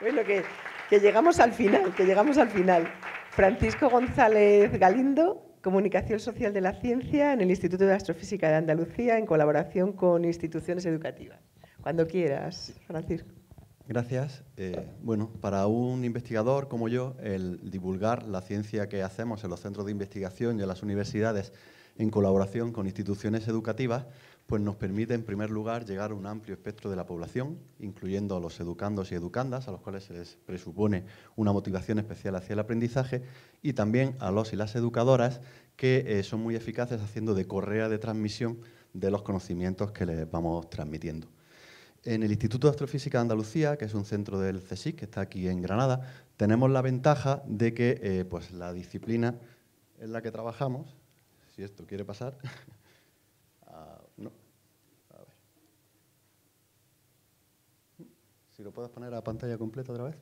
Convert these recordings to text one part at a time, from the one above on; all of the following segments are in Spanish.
Bueno, que, llegamos al final, que llegamos al final. Francisco González Galindo, Comunicación Social de la Ciencia en el Instituto de Astrofísica de Andalucía en colaboración con instituciones educativas. Cuando quieras, Francisco. Gracias. Eh, bueno, para un investigador como yo, el divulgar la ciencia que hacemos en los centros de investigación y en las universidades en colaboración con instituciones educativas, pues nos permite en primer lugar llegar a un amplio espectro de la población, incluyendo a los educandos y educandas, a los cuales se les presupone una motivación especial hacia el aprendizaje, y también a los y las educadoras que eh, son muy eficaces haciendo de correa de transmisión de los conocimientos que les vamos transmitiendo. En el Instituto de Astrofísica de Andalucía, que es un centro del CSIC, que está aquí en Granada, tenemos la ventaja de que eh, pues la disciplina en la que trabajamos, si esto quiere pasar. Ah, no. A ver. Si lo puedes poner a pantalla completa otra vez.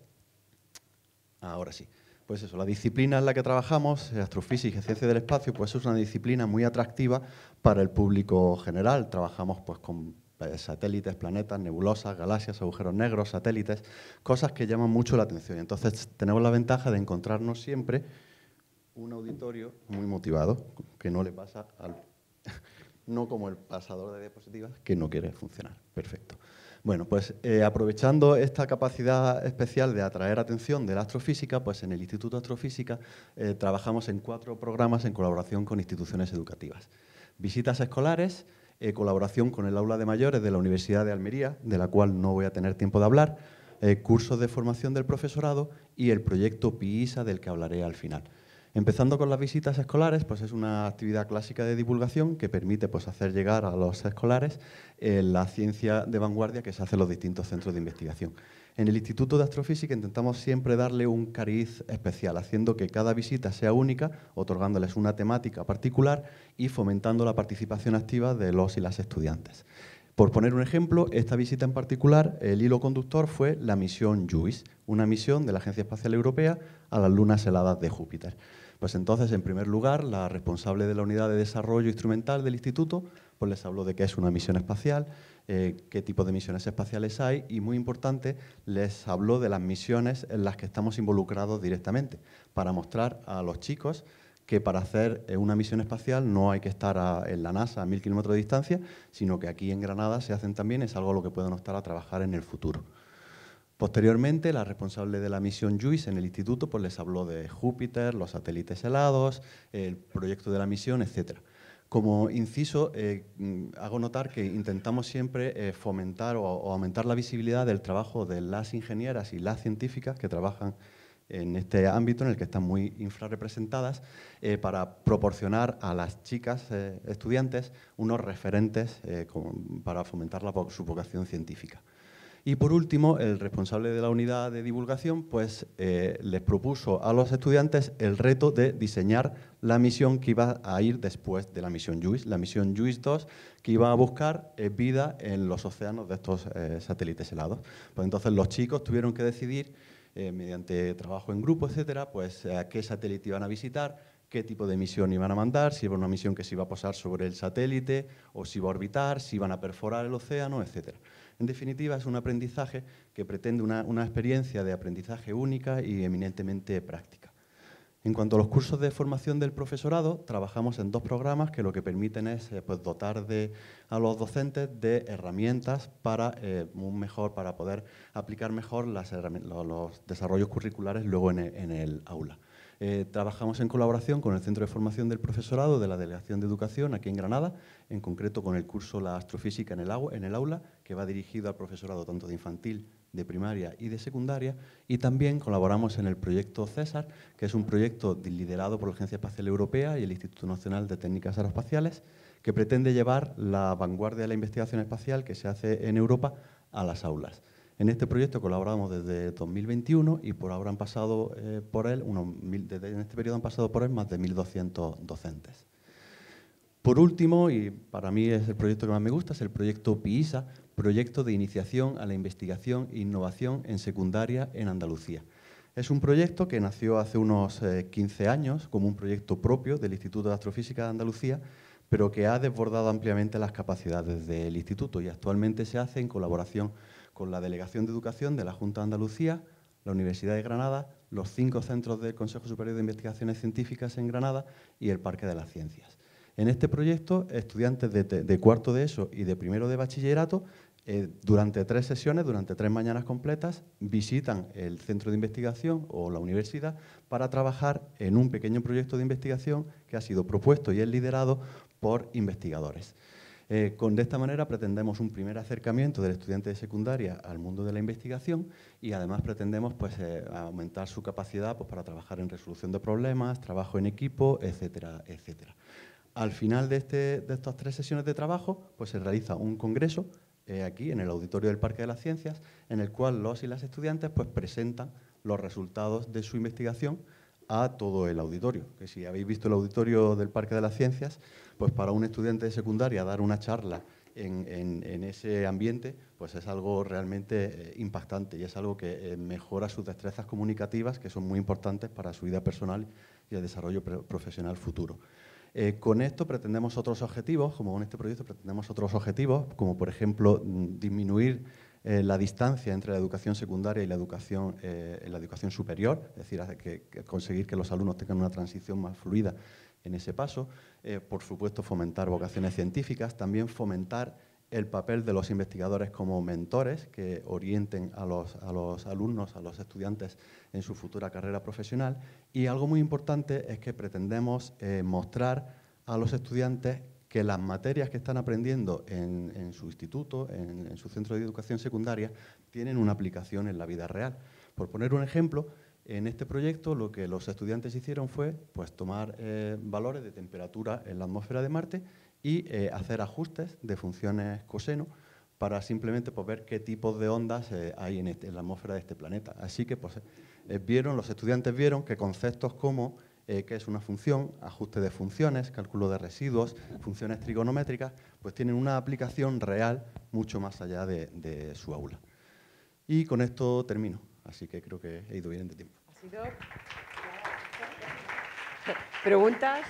Ahora sí. Pues eso, la disciplina en la que trabajamos, eh, astrofísica y ciencia del espacio, pues es una disciplina muy atractiva para el público general. Trabajamos pues con eh, satélites, planetas, nebulosas, galaxias, agujeros negros, satélites, cosas que llaman mucho la atención. y Entonces tenemos la ventaja de encontrarnos siempre un auditorio muy motivado, que no le pasa al... no como el pasador de diapositivas, que no quiere funcionar. Perfecto. Bueno, pues eh, aprovechando esta capacidad especial de atraer atención de la astrofísica, pues en el Instituto de Astrofísica eh, trabajamos en cuatro programas en colaboración con instituciones educativas. Visitas escolares, eh, colaboración con el aula de mayores de la Universidad de Almería, de la cual no voy a tener tiempo de hablar, cursos de formación del profesorado y el proyecto PISA del que hablaré al final. Empezando con las visitas escolares, pues es una actividad clásica de divulgación que permite pues, hacer llegar a los escolares eh, la ciencia de vanguardia que se hace en los distintos centros de investigación. En el Instituto de Astrofísica intentamos siempre darle un cariz especial, haciendo que cada visita sea única, otorgándoles una temática particular y fomentando la participación activa de los y las estudiantes. Por poner un ejemplo, esta visita en particular, el hilo conductor fue la misión JUICE, una misión de la Agencia Espacial Europea a las lunas heladas de Júpiter. Pues entonces, en primer lugar, la responsable de la unidad de desarrollo instrumental del instituto pues les habló de qué es una misión espacial, eh, qué tipo de misiones espaciales hay y, muy importante, les habló de las misiones en las que estamos involucrados directamente para mostrar a los chicos que para hacer eh, una misión espacial no hay que estar en la NASA a mil kilómetros de distancia, sino que aquí en Granada se hacen también, es algo a lo que pueden optar a trabajar en el futuro. Posteriormente, la responsable de la misión JUICE en el instituto pues, les habló de Júpiter, los satélites helados, el proyecto de la misión, etc. Como inciso, eh, hago notar que intentamos siempre eh, fomentar o, aumentar la visibilidad del trabajo de las ingenieras y las científicas que trabajan en este ámbito en el que están muy infrarrepresentadas, eh, para proporcionar a las chicas estudiantes unos referentes para fomentar su vocación científica. Y por último, el responsable de la unidad de divulgación pues, eh, les propuso a los estudiantes el reto de diseñar la misión que iba a ir después de la misión JUICE, la misión JUICE 2, que iba a buscar vida en los océanos de estos eh, satélites helados. Pues entonces los chicos tuvieron que decidir, eh, mediante trabajo en grupo, etcétera, pues qué satélite iban a visitar, qué tipo de misión iban a mandar, si era una misión que se iba a posar sobre el satélite o si iba a orbitar, si iban a perforar el océano, etcétera. En definitiva, es un aprendizaje que pretende una, experiencia de aprendizaje única y eminentemente práctica. En cuanto a los cursos de formación del profesorado, trabajamos en dos programas que lo que permiten es eh, pues, dotar a los docentes de herramientas para, eh, mejor, para poder aplicar mejor los desarrollos curriculares luego en e, el aula. Eh, trabajamos en colaboración con el Centro de Formación del Profesorado de la Delegación de Educación aquí en Granada, en concreto con el curso La Astrofísica en el, en el aula, que va dirigido al profesorado tanto de infantil, de primaria y de secundaria, y también colaboramos en el proyecto César, que es un proyecto liderado por la Agencia Espacial Europea y el Instituto Nacional de Técnicas Aeroespaciales, que pretende llevar la vanguardia de la investigación espacial que se hace en Europa a las aulas. En este proyecto colaboramos desde 2021 y por ahora han pasado eh, por él, unos en este periodo han pasado por él más de 1.200 docentes. Por último, y para mí es el proyecto que más me gusta, es el proyecto PISA, Proyecto de Iniciación a la Investigación e Innovación en Secundaria en Andalucía. Es un proyecto que nació hace unos 15 eh, años como un proyecto propio del Instituto de Astrofísica de Andalucía, pero que ha desbordado ampliamente las capacidades del instituto y actualmente se hace en colaboración con la Delegación de Educación de la Junta de Andalucía, la Universidad de Granada, los cinco centros del Consejo Superior de Investigaciones Científicas en Granada y el Parque de las Ciencias. En este proyecto, estudiantes de, cuarto de ESO y de primero de bachillerato, eh, durante tres sesiones, durante tres mañanas completas, visitan el centro de investigación o la universidad para trabajar en un pequeño proyecto de investigación que ha sido propuesto y es liderado por investigadores. Eh, de esta manera pretendemos un primer acercamiento del estudiante de secundaria al mundo de la investigación y además pretendemos pues, eh, aumentar su capacidad pues, para trabajar en resolución de problemas, trabajo en equipo, etcétera, etcétera. Al final de, este, estas tres sesiones de trabajo pues, se realiza un congreso eh, aquí en el auditorio del Parque de las Ciencias en el cual los y las estudiantes pues, presentan los resultados de su investigación a todo el auditorio. Que si habéis visto el auditorio del Parque de las Ciencias, pues para un estudiante de secundaria dar una charla en, ese ambiente, pues es algo realmente eh, impactante y es algo que eh, mejora sus destrezas comunicativas, que son muy importantes para su vida personal y el desarrollo profesional futuro. Eh, con esto pretendemos otros objetivos, como con este proyecto pretendemos otros objetivos, como por ejemplo mm, disminuir eh, la distancia entre la educación secundaria y la educación, eh, la educación superior, es decir, que, conseguir que los alumnos tengan una transición más fluida en ese paso. Eh, por supuesto, fomentar vocaciones científicas, también fomentar el papel de los investigadores como mentores que orienten a los, a los alumnos, a los estudiantes en su futura carrera profesional. Y algo muy importante es que pretendemos mostrar a los estudiantes que las materias que están aprendiendo en, su instituto, en, su centro de educación secundaria, tienen una aplicación en la vida real. Por poner un ejemplo, en este proyecto lo que los estudiantes hicieron fue pues, tomar eh, valores de temperatura en la atmósfera de Marte y eh, hacer ajustes de funciones coseno para simplemente poder pues, ver qué tipos de ondas eh, hay este, en, la atmósfera de este planeta. Así que pues, vieron, los estudiantes vieron que conceptos como eh, que es una función, ajuste de funciones, cálculo de residuos, funciones trigonométricas, pues tienen una aplicación real mucho más allá de, su aula. Y con esto termino, así que creo que he ido bien de tiempo. ¿Preguntas?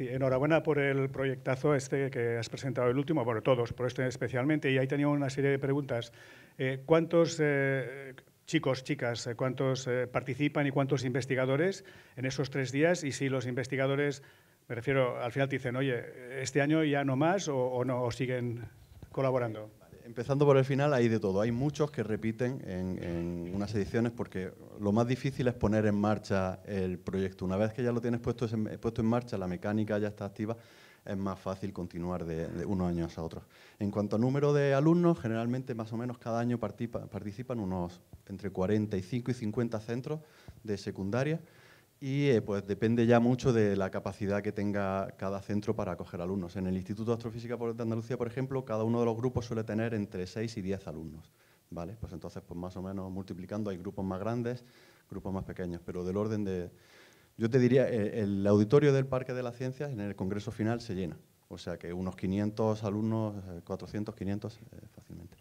enhorabuena por el proyectazo este que has presentado, el último, bueno, todos, por este especialmente. Y ahí tenía una serie de preguntas. Eh, ¿Cuántos eh, chicos, chicas, eh, cuántos participan y cuántos investigadores en esos tres días? Y si los investigadores, me refiero, al final te dicen, oye, este año ya no más o, o no, o siguen colaborando empezando por el final, hay de todo. Hay muchos que repiten en, unas ediciones porque lo más difícil es poner en marcha el proyecto. Una vez que ya lo tienes puesto en, marcha, la mecánica ya está activa, es más fácil continuar de, unos años a otros. En cuanto a número de alumnos, generalmente más o menos cada año participan unos entre 45 y 50 centros de secundaria y eh, pues depende ya mucho de la capacidad que tenga cada centro para acoger alumnos. En el Instituto de Astrofísica de Andalucía, por ejemplo, cada uno de los grupos suele tener entre 6 y 10 alumnos. ¿vale? Pues entonces, pues más o menos multiplicando, hay grupos más grandes, grupos más pequeños, pero del orden de... Yo te diría, eh, el auditorio del Parque de las Ciencias en el Congreso Final se llena, o sea que unos 500 alumnos, 400, eh, 500 fácilmente.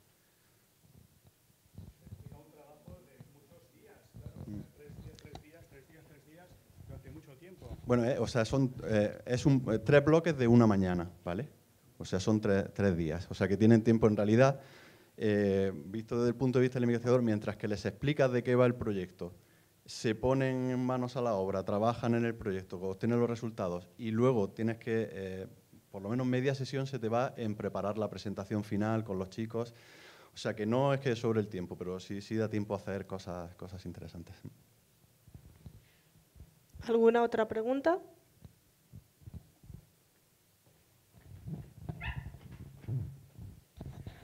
Bueno, eh, o sea, son, eh, es eh, tres bloques de una mañana, ¿vale? O sea, son tres, días. O sea, que tienen tiempo en realidad, visto desde el punto de vista del investigador, mientras que les explicas de qué va el proyecto, se ponen manos a la obra, trabajan en el proyecto, obtienen los resultados y luego tienes que, por lo menos media sesión se te va en preparar la presentación final con los chicos. O sea, que no es que sobre el tiempo, pero sí, sí da tiempo a hacer cosas interesantes. ¿Alguna otra pregunta?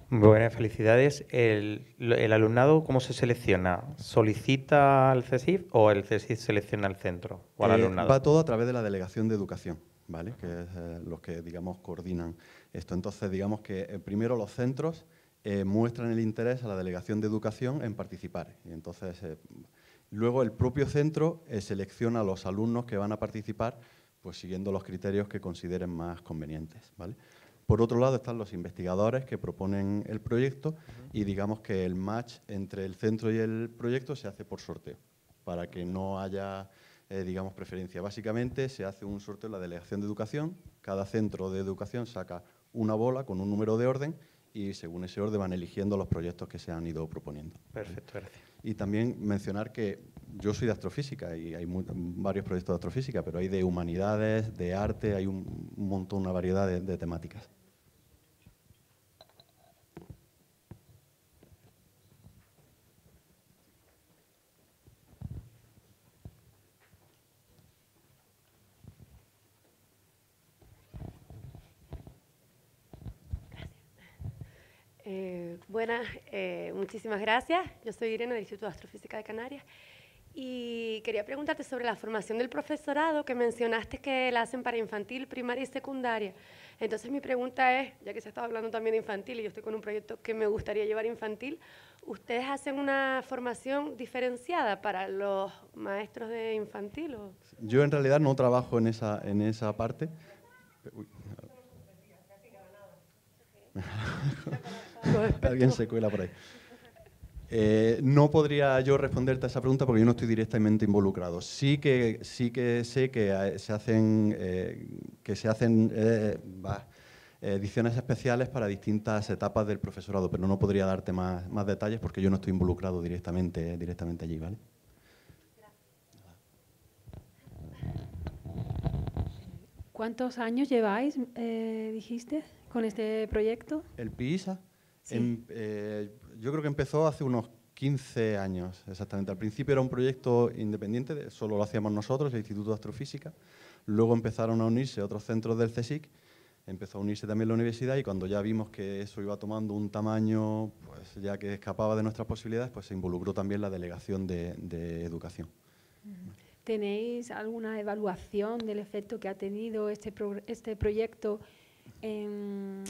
Buenas, felicidades. El, alumnado cómo se selecciona? ¿Solicita al CESIF o el CESIF selecciona al centro o al eh, alumnado? Va todo a través de la Delegación de Educación, ¿vale? que es eh, los que, digamos, coordinan esto. Entonces, digamos que eh, primero los centros muestran el interés a la Delegación de Educación en participar. Y entonces Luego el propio centro eh, selecciona a los alumnos que van a participar, pues siguiendo los criterios que consideren más convenientes. Por otro lado están los investigadores que proponen el proyecto y digamos que el match entre el centro y el proyecto se hace por sorteo, para que no haya eh, digamos, preferencia. Básicamente se hace un sorteo en la delegación de educación, cada centro de educación saca una bola con un número de orden y según ese orden van eligiendo los proyectos que se han ido proponiendo. Perfecto, gracias y también mencionar que yo soy de astrofísica y hay varios proyectos de astrofísica, pero hay de humanidades, de arte, hay un, montón, una variedad de temáticas. Eh, buenas, eh, muchísimas gracias. Yo soy Irene del Instituto de Astrofísica de Canarias y quería preguntarte sobre la formación del profesorado que mencionaste que la hacen para infantil, primaria y secundaria. Entonces mi pregunta es, ya que se estaba hablando también de infantil y yo estoy con un proyecto que me gustaría llevar infantil, ¿ustedes hacen una formación diferenciada para los maestros de infantil? O? Yo en realidad no trabajo en esa, en esa parte. Alguien se cuela por ahí. Eh, no podría yo responderte a esa pregunta porque yo no estoy directamente involucrado. Sí que, sí que sé que eh, se hacen, eh, que se hacen ediciones especiales para distintas etapas del profesorado, pero no podría darte más, más detalles porque yo no estoy involucrado directamente, directamente allí. ¿vale? ¿Cuántos años lleváis, dijiste, con este proyecto? El PISA. Em, eh, yo creo que empezó hace unos 15 años, exactamente. Al principio era un proyecto independiente, solo lo hacíamos nosotros, el Instituto de Astrofísica. Luego empezaron a unirse otros centros del CSIC, empezó a unirse también la universidad y cuando ya vimos que eso iba tomando un tamaño pues, ya que escapaba de nuestras posibilidades, pues se involucró también la delegación de, educación. ¿Tenéis alguna evaluación del efecto que ha tenido este, este proyecto en,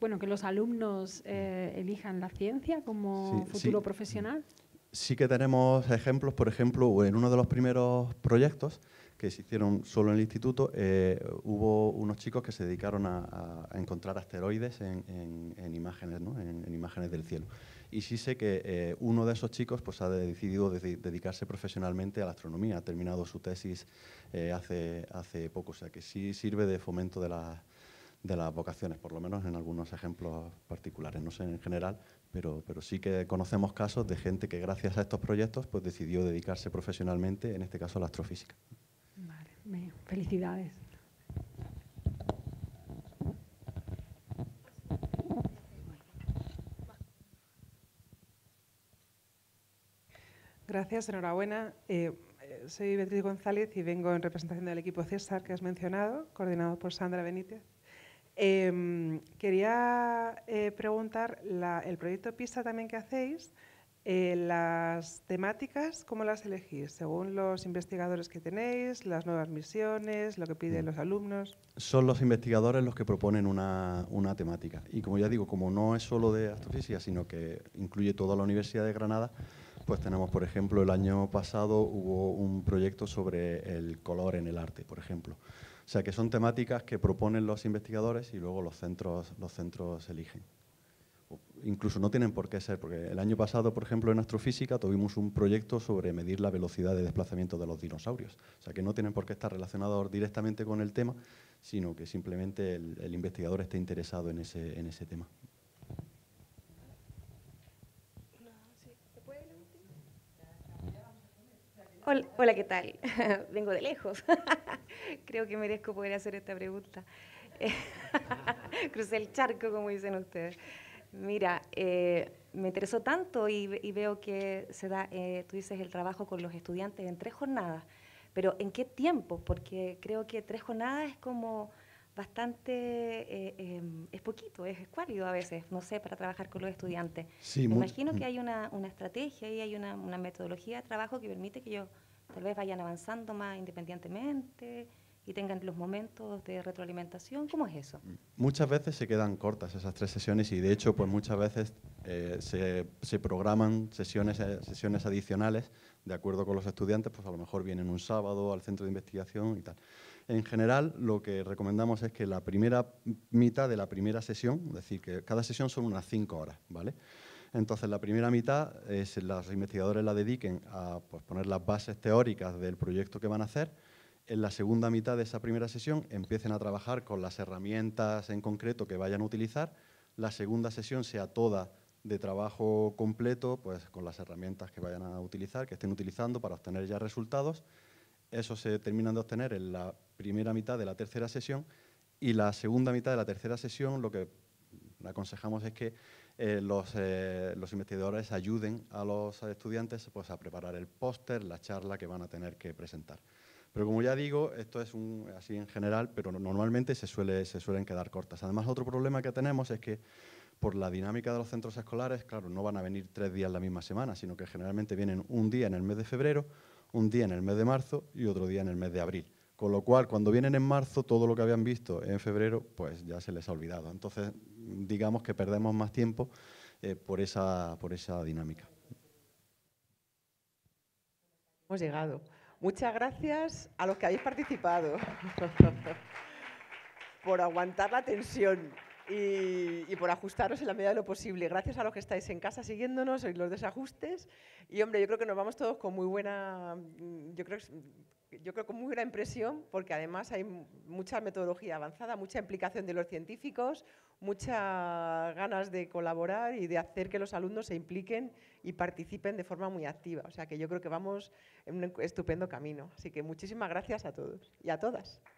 bueno, que los alumnos mm. eh, elijan la ciencia como futuro profesional? Sí que tenemos ejemplos, por ejemplo, en uno de los primeros proyectos que se hicieron solo en el instituto, eh, hubo unos chicos que se dedicaron a, encontrar asteroides en, imágenes, ¿no? en, imágenes del cielo. Y sí sé que eh, uno de esos chicos pues, ha decidido dedicarse profesionalmente a la astronomía, ha terminado su tesis hace, hace poco, o sea que sí sirve de fomento de la de las vocaciones, por lo menos en algunos ejemplos particulares, no sé en general, pero, pero sí que conocemos casos de gente que gracias a estos proyectos pues, decidió dedicarse profesionalmente, en este caso a la astrofísica. Vale, felicidades. Gracias, enhorabuena. Eh, eh, soy Beatriz González y vengo en representación del equipo César que has mencionado, coordinado por Sandra Benítez. Em, quería eh, preguntar, el proyecto PISA también que hacéis, eh, las temáticas, ¿cómo las elegís? ¿Según los investigadores que tenéis, las nuevas misiones, lo que piden mm. los alumnos? Son los investigadores los que proponen una, una temática. Y como ya digo, como no es solo de astrofísica, sino que incluye toda la Universidad de Granada, pues tenemos, por ejemplo, el año pasado hubo un proyecto sobre el color en el arte, por ejemplo. O sea, que son temáticas que proponen los investigadores y luego los centros, los centros eligen. incluso no tienen por qué ser, porque el año pasado, por ejemplo, en astrofísica tuvimos un proyecto sobre medir la velocidad de desplazamiento de los dinosaurios. O sea, que no tienen por qué estar relacionados directamente con el tema, sino que simplemente el, investigador esté interesado en ese tema. Hola, hola, ¿qué tal? Vengo de lejos. Creo que merezco poder hacer esta pregunta. Crucé el charco, como dicen ustedes. Mira, eh, me interesó tanto y, veo que se da, eh, tú dices, el trabajo con los estudiantes en tres jornadas, pero ¿en qué tiempo? Porque creo que tres jornadas es como bastante, eh, em, es poquito, es, escuálido a veces, no sé, para trabajar con los estudiantes. Me imagino que mm. hay una, una estrategia y hay una, una, metodología de trabajo que permite que ellos tal vez vayan avanzando más independientemente y tengan los momentos de retroalimentación. ¿Cómo es eso? Muchas veces se quedan cortas esas tres sesiones y de hecho pues muchas veces eh, se, se, programan sesiones, eh, sesiones adicionales de acuerdo con los estudiantes, pues a lo mejor vienen un sábado al centro de investigación y tal. En general, lo que recomendamos es que la primera mitad de la primera sesión, es decir, que cada sesión son unas cinco horas, ¿vale? Entonces, la primera mitad, es, las investigadores la dediquen a pues, poner las bases teóricas del proyecto que van a hacer. En la segunda mitad de esa primera sesión empiecen a trabajar con las herramientas en concreto que vayan a utilizar. La segunda sesión sea toda de trabajo completo, pues con las herramientas que vayan a utilizar, que estén utilizando para obtener ya resultados. Eso se terminan de obtener en la primera mitad de la tercera sesión y la segunda mitad de la tercera sesión lo que aconsejamos es que eh, eh, los, investigadores ayuden a los estudiantes pues, a preparar el póster, la charla que van a tener que presentar. Pero como ya digo, esto es así en general, pero normalmente se, se suelen quedar cortas. Además, otro problema que tenemos es que por la dinámica de los centros escolares, claro, no van a venir tres días la misma semana, sino que generalmente vienen un día en el mes de febrero, un día en el mes de marzo y otro día en el mes de abril. Con lo cual, cuando vienen en marzo, todo lo que habían visto en febrero, pues ya se les ha olvidado. Entonces, digamos que perdemos más tiempo eh, por, esa, por esa dinámica. Hemos llegado. Muchas gracias a los que habéis participado por aguantar la tensión y, por ajustaros en la medida de lo posible. Gracias a los que estáis en casa siguiéndonos, y los desajustes. Y hombre, yo creo que nos vamos todos con muy buena, mm, yo creo, mm, yo creo con muy buena impresión, porque además hay mucha metodología avanzada, mucha implicación de los científicos, muchas ganas de colaborar y de hacer que los alumnos se impliquen y participen de forma muy activa. O sea que yo creo que vamos en un estupendo camino. Así que muchísimas gracias a todos y a todas.